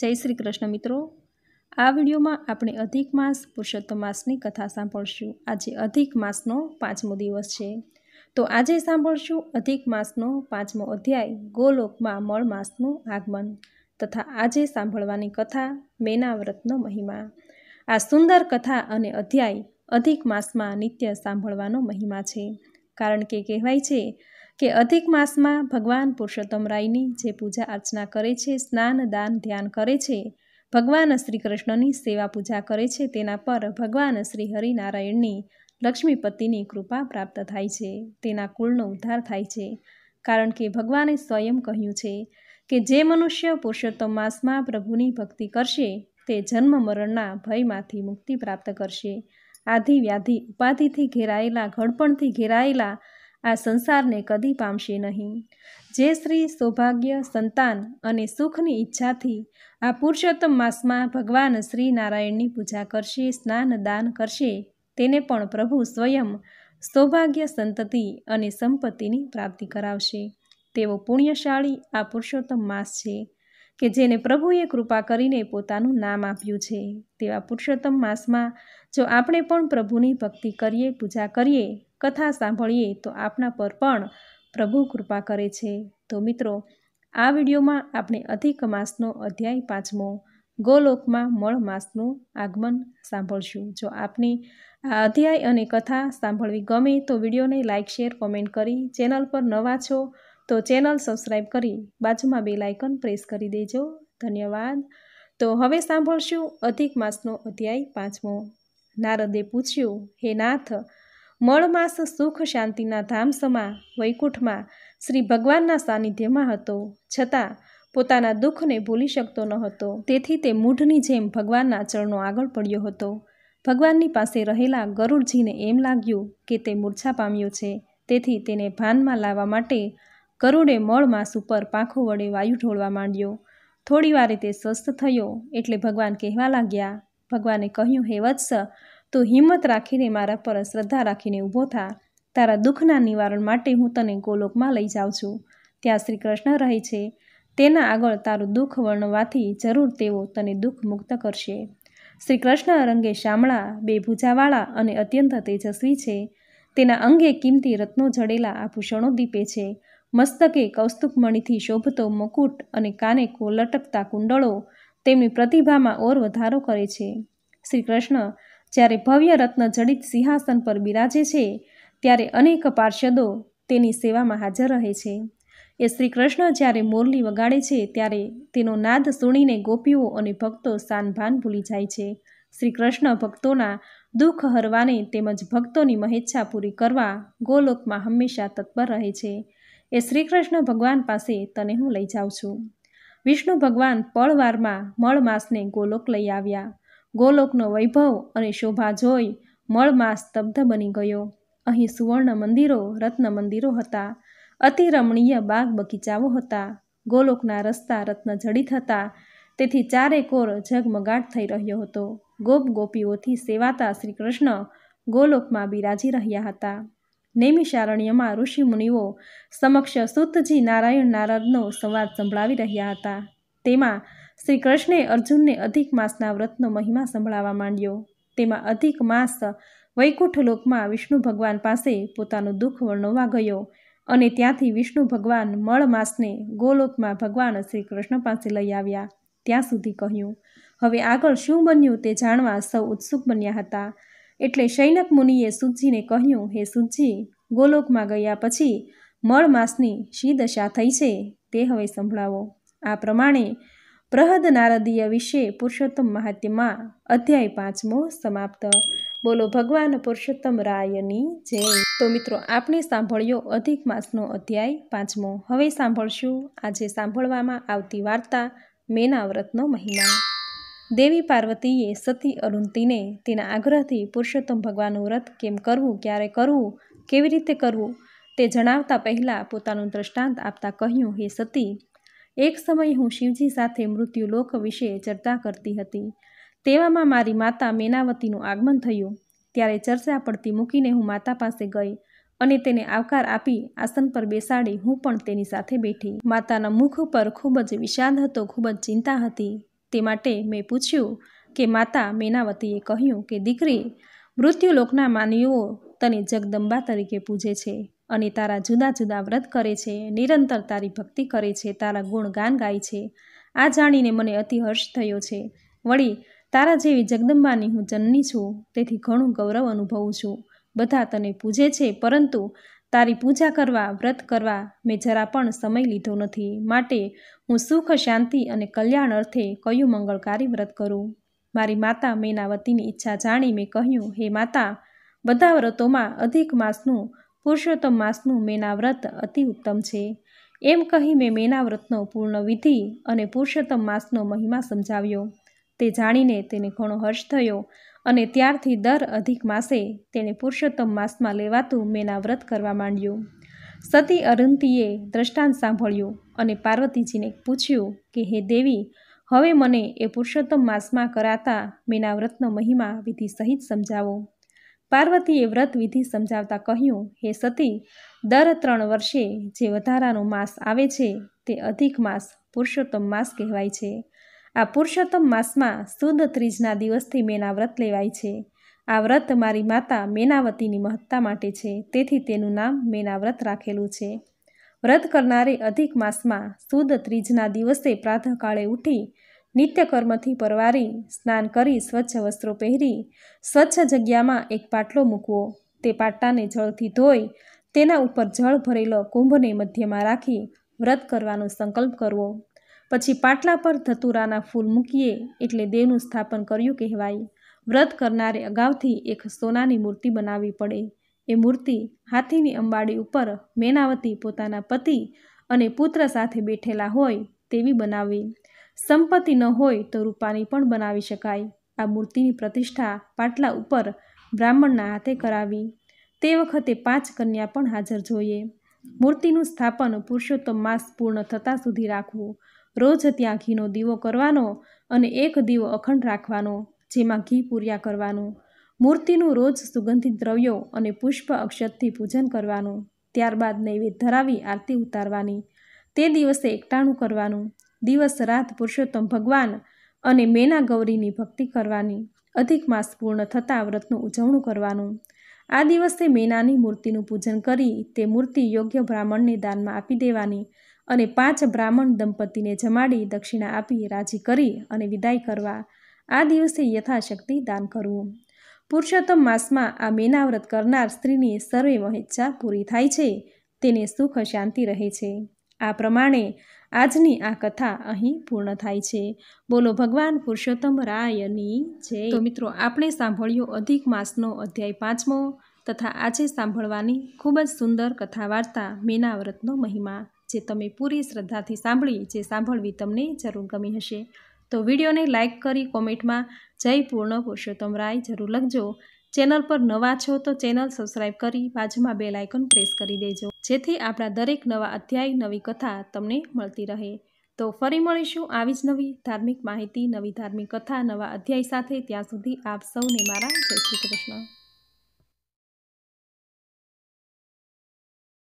જય શ્રી કૃષ્ણ મિત્રો આ વિડીયોમાં આપણે અધિક માસ પુરુષોત્તમ માસની કથા સાંભળશું આજે અધિક માસનો પાંચમો દિવસ છે તો આજે સાંભળશું અધિક માસનો પાંચમો અધ્યાય ગોલોકમાં મળ માસનું આગમન તથા આજે સાંભળવાની કથા મેનાવ્રતનો મહિમા આ સુંદર કથા અને અધ્યાય અધિક માસમાં નિત્ય સાંભળવાનો મહિમા છે કારણ કે કહેવાય છે કે અધિક માસમાં ભગવાન પુરુષોત્તમ રાયની જે પૂજા અર્ચના કરે છે સ્નાન દાન ધ્યાન કરે છે ભગવાન શ્રી કૃષ્ણની સેવા પૂજા કરે છે તેના પર ભગવાન શ્રી હરિનારાયણની લક્ષ્મીપતિની કૃપા પ્રાપ્ત થાય છે તેના કુળનો ઉદ્ધાર થાય છે કારણ કે ભગવાને સ્વયં કહ્યું છે કે જે મનુષ્ય પુરુષોત્તમ માસમાં પ્રભુની ભક્તિ કરશે તે જન્મ મરણના ભયમાંથી મુક્તિ પ્રાપ્ત કરશે આધિ વ્યાધિ ઉપાધિથી ઘેરાયેલા ઘડપણથી ઘેરાયેલા આ સંસારને કદી પામશે નહીં જે શ્રી સૌભાગ્ય સંતાન અને સુખની ઈચ્છાથી આ પુરુષોત્તમ માસમાં ભગવાન શ્રી નારાયણની પૂજા કરશે સ્નાન દાન કરશે તેને પણ પ્રભુ સ્વયં સૌભાગ્ય સંતતિ અને સંપત્તિની પ્રાપ્તિ કરાવશે તેવો પુણ્યશાળી આ પુરુષોત્તમ માસ છે કે જેને પ્રભુએ કૃપા કરીને પોતાનું નામ આપ્યું છે તેવા પુરુષોત્તમ માસમાં જો આપણે પણ પ્રભુની ભક્તિ કરીએ પૂજા કરીએ કથા સાંભળીએ તો આપણા પર પણ પ્રભુ કૃપા કરે છે તો મિત્રો આ વિડીયોમાં આપણે અધિક માસનો અધ્યાય પાંચમો ગોલોકમાં મળ માસનું આગમન સાંભળશું જો આપની આ અધ્યાય અને કથા સાંભળવી ગમે તો વિડીયોને લાઇક શેર કોમેન્ટ કરી ચેનલ પર નવા છો તો ચેનલ સબસ્ક્રાઈબ કરી બાજુમાં બે લાઇકન પ્રેસ કરી દેજો ધન્યવાદ તો હવે સાંભળશું અધિક માસનો અધ્યાય પાંચમો નારદે પૂછ્યું હે નાથ મળમાસ સુખ શાંતિના ધામસમાં વૈકુંઠમાં શ્રી ભગવાનના સાનિધ્યમાં હતો છતાં પોતાના દુઃખને ભૂલી શકતો ન હતો તેથી તે મૂઢની જેમ ભગવાનના ચરણો આગળ પડ્યો હતો ભગવાનની પાસે રહેલા ગરુડજીને એમ લાગ્યું કે તે મૂર્છા પામ્યો છે તેથી તેને ભાનમાં લાવવા માટે ગરુડે મળમાંસ ઉપર પાંખો વડે વાયુ ઢોળવા માંડ્યો થોડી વાર તે સ્વસ્થ થયો એટલે ભગવાન કહેવા લાગ્યા ભગવાને કહ્યું હે વત્સ તું હિંમત રાખીને મારા પર શ્રદ્ધા રાખીને ઊભો થા તારા દુઃખના નિવારણ માટે હું તને ગોલોકમાં લઈ જાઉં છું ત્યાં શ્રી કૃષ્ણ રહે છે તેના આગળ તારું દુઃખ વર્ણવાથી જરૂર તેઓ તને દુઃખ મુક્ત કરશે શ્રી કૃષ્ણ અંગે શામળા બે ભૂજાવાળા અને અત્યંત તેજસ્વી છે તેના અંગે કિંમતી રત્નો જડેલા આભૂષણો દીપે છે મસ્તકે કૌસ્તુભમણિથી શોભતો મુકુટ અને કાને કો લટકતા કુંડળો તેમની પ્રતિભામાં ઓર વધારો કરે છે શ્રી કૃષ્ણ જ્યારે ભવ્ય રત્ન જડિત સિંહાસન પર બિરાજે છે ત્યારે અનેક પાર્ષદો તેની સેવામાં હાજર રહે છે એ શ્રી કૃષ્ણ જ્યારે મોરલી વગાડે છે ત્યારે તેનો નાદ સુણીને ગોપીઓ અને ભક્તો સાનભાન ભૂલી જાય છે શ્રી કૃષ્ણ ભક્તોના દુઃખ હરવાને તેમજ ભક્તોની મહેચ્છા પૂરી કરવા ગોલોકમાં હંમેશા તત્પર રહે છે એ શ્રીકૃષ્ણ ભગવાન પાસે તને હું લઈ જાઉં છું વિષ્ણુ ભગવાન પળવારમાં મળમાસને ગોલોક લઈ આવ્યા ગોલોકનો વૈભવ અને શોભા જોઈ મળ સ્તબ્ધ બની ગયો અહીં સુવર્ણ મંદિરો રત્ન મંદિરો હતા અતિ રમણીય બાગ બગીચાઓ હતા ગોલોકના રસ્તા રત્ન જડિત હતા તેથી ચારે કોર ઝગમગાટ થઈ રહ્યો હતો ગોપ ગોપીઓથી સેવાતા શ્રી કૃષ્ણ ગોલોકમાં બિરાજી રહ્યા હતા નૈમિષારણ્યમાં ઋષિમુનિઓ સમક્ષ સૂતજી નારાયણ નારદનો સંવાદ સંભળાવી રહ્યા હતા તેમાં શ્રી કૃષ્ણે અર્જુનને અધિક માસના વ્રતનો મહિમા સંભળાવવા માંડ્યો તેમાં અધિક માસ વૈકુંઠ લોકમાં વિષ્ણુ ભગવાન પાસે પોતાનું દુઃખ વર્ણવવા ગયો અને ત્યાંથી વિષ્ણુ ભગવાન મળ માસને ગોલોકમાં ભગવાન શ્રી કૃષ્ણ પાસે લઈ આવ્યા ત્યાં સુધી કહ્યું હવે આગળ શું બન્યું તે જાણવા સૌ ઉત્સુક બન્યા હતા એટલે શૈનક મુનિએ સુજીને કહ્યું હે સુજી ગોલોકમાં ગયા પછી મળ માસની શી દશા થઈ છે તે હવે સંભળાવો આ પ્રમાણે પ્રહદ નારદીય વિશે પુરુષોત્તમ મહાત્મ્યમાં અધ્યાય પાંચમો સમાપ્ત બોલો ભગવાન પુરુષોત્તમ રાયની જય તો મિત્રો આપણે સાંભળ્યો અધિક માસનો અધ્યાય પાંચમો હવે સાંભળશું આજે સાંભળવામાં આવતી વાર્તા મેના વ્રતનો મહિમા દેવી પાર્વતીએ સતી અરુંતીને તેના આગ્રહથી પુરુષોત્તમ ભગવાનનું વ્રત કેમ કરવું ક્યારે કરવું કેવી રીતે કરવું તે જણાવતા પહેલાં પોતાનું દ્રષ્ટાંત આપતા કહ્યું હે સતી એક સમયે હું શિવજી સાથે મૃત્યુલોક વિશે ચર્ચા કરતી હતી તેવામાં મારી માતા મેનાવતીનું આગમન થયું ત્યારે ચર્ચા પડતી મૂકીને હું માતા પાસે ગઈ અને તેને આવકાર આપી આસન પર બેસાડી હું પણ તેની સાથે બેઠી માતાના મુખ પર ખૂબ જ વિષાદ હતો ખૂબ જ ચિંતા હતી તે માટે મેં પૂછ્યું કે માતા મેનાવતીએ કહ્યું કે દીકરી મૃત્યુલોકના માનવીઓ તને જગદંબા તરીકે પૂજે છે અને તારા જુદા જુદા વ્રત કરે છે નિરંતર તારી ભક્તિ કરે છે તારા ગુણ ગાન ગાય છે આ જાણીને મને અતિ હર્ષ થયો છે વળી તારા જેવી જગદંબાની હું જનની છું તેથી ઘણું ગૌરવ અનુભવું છું બધા તને પૂજે છે પરંતુ તારી પૂજા કરવા વ્રત કરવા મેં જરા પણ સમય લીધો નથી માટે હું સુખ શાંતિ અને કલ્યાણ અર્થે કયું મંગળકારી વ્રત કરું મારી માતા મેનાવતીની ઈચ્છા જાણી મેં કહ્યું હે માતા બધા વ્રતોમાં અધિક માસનું પુરુષોત્તમ માસનું મેના વ્રત અતિ ઉત્તમ છે એમ કહી મેં મેના વ્રતનો પૂર્ણ વિધિ અને પુરુષોત્તમ માસનો મહિમા સમજાવ્યો તે જાણીને તેને ઘણો હર્ષ થયો અને ત્યારથી દર અધિક માસે તેણે પુરુષોત્તમ માસમાં લેવાતું મેના વ્રત કરવા માંડ્યું સતી અરુંતીએ દ્રષ્ટાંત સાંભળ્યું અને પાર્વતીજીને પૂછ્યું કે હે દેવી હવે મને એ પુરુષોત્તમ માસમાં કરાતા મેના વ્રતનો મહિમા વિધિ સહિત સમજાવો પાર્વતીએ વ્રત વિધિ સમજાવતા કહ્યું હે સતી દર ત્રણ વર્ષે જે વધારાનો માસ આવે છે તે અધિક માસ પુરુષોત્તમ માસ કહેવાય છે આ પુરુષોત્તમ માસમાં સુદ ત્રીજના દિવસથી મેના વ્રત લેવાય છે આ વ્રત મારી માતા મેનાવતીની મહત્તા માટે છે તેથી તેનું નામ મેનાવ્રત રાખેલું છે વ્રત કરનારે અધિક માસમાં સુદ ત્રીજના દિવસે પ્રાતઃકાળે ઉઠી નિત્યકર્મથી પરવારી સ્નાન કરી સ્વચ્છ વસ્ત્રો પહેરી સ્વચ્છ જગ્યામાં એક પાટલો મૂકવો તે પાટાને જળથી ધોઈ તેના ઉપર જળ ભરેલો કુંભને મધ્યમાં રાખી વ્રત કરવાનો સંકલ્પ કરવો પછી પાટલા પર ધતુરાના ફૂલ મૂકીએ એટલે દેવનું સ્થાપન કર્યું કહેવાય વ્રત કરનારે અગાઉથી એક સોનાની મૂર્તિ બનાવવી પડે એ મૂર્તિ હાથીની અંબાડી ઉપર મેનાવતી પોતાના પતિ અને પુત્ર સાથે બેઠેલા હોય તેવી બનાવવી સંપત્તિ ન હોય તો રૂપાની પણ બનાવી શકાય આ મૂર્તિની પ્રતિષ્ઠા પાટલા ઉપર બ્રાહ્મણના હાથે કરાવી તે વખતે પાંચ કન્યા પણ હાજર જોઈએ મૂર્તિનું સ્થાપન પુરુષોત્તમ માસ પૂર્ણ થતાં સુધી રાખવું રોજ ત્યાં ઘીનો દીવો કરવાનો અને એક દીવો અખંડ રાખવાનો જેમાં ઘી પૂર્યા કરવાનું મૂર્તિનું રોજ સુગંધિત દ્રવ્યો અને પુષ્પ અક્ષતથી પૂજન કરવાનું ત્યારબાદ નૈવેદ ધરાવી આરતી ઉતારવાની તે દિવસે એકટાણું કરવાનું દિવસ રાત પુરુષોત્તમ ભગવાન અને મેના ગૌરીની ભક્તિ કરવાની અધિક માસ પૂર્ણ થતાં વ્રતનું ઉજવણું કરવાનું આ દિવસે મેનાની મૂર્તિનું પૂજન કરી તે મૂર્તિ યોગ્ય બ્રાહ્મણને દાનમાં આપી દેવાની અને પાંચ બ્રાહ્મણ દંપતીને જમાડી દક્ષિણા આપી રાજી કરી અને વિદાય કરવા આ દિવસે યથાશક્તિ દાન કરવું પુરુષોત્તમ માસમાં આ મેનાવ્રત કરનાર સ્ત્રીની સર્વે મહેચ્છા પૂરી થાય છે તેને સુખ શાંતિ રહે છે આ પ્રમાણે આજની આ કથા અહીં પૂર્ણ થાય છે બોલો ભગવાન પુરુષોત્તમ રાયની જે મિત્રો આપણે સાંભળ્યો અધિક માસનો અધ્યાય પાંચમો તથા આજે સાંભળવાની ખૂબ જ સુંદર કથા વાર્તા મેનાવ્રતનો મહિમા જે તમે પૂરી શ્રદ્ધાથી સાંભળી જે સાંભળવી તમને જરૂર ગમી હશે તો વિડીયોને લાઇક કરી કોમેન્ટમાં જય પૂર્ણ પુરુષોત્તમ રાય જરૂર લખજો ચેનલ પર નવા છો તો ચેનલ સબસ્ક્રાઈબ કરી બાજુમાં બે લાઇકન પ્રેસ કરી દેજો જેથી આપણા દરેક નવા અધ્યાય નવી કથા તમને મળતી રહે તો ફરી મળીશું આવી જ નવી ધાર્મિક માહિતી નવી ધાર્મિક કથા નવા અધ્યાય સાથે ત્યાં સુધી આપ સૌને મારા જય શ્રી કૃષ્ણ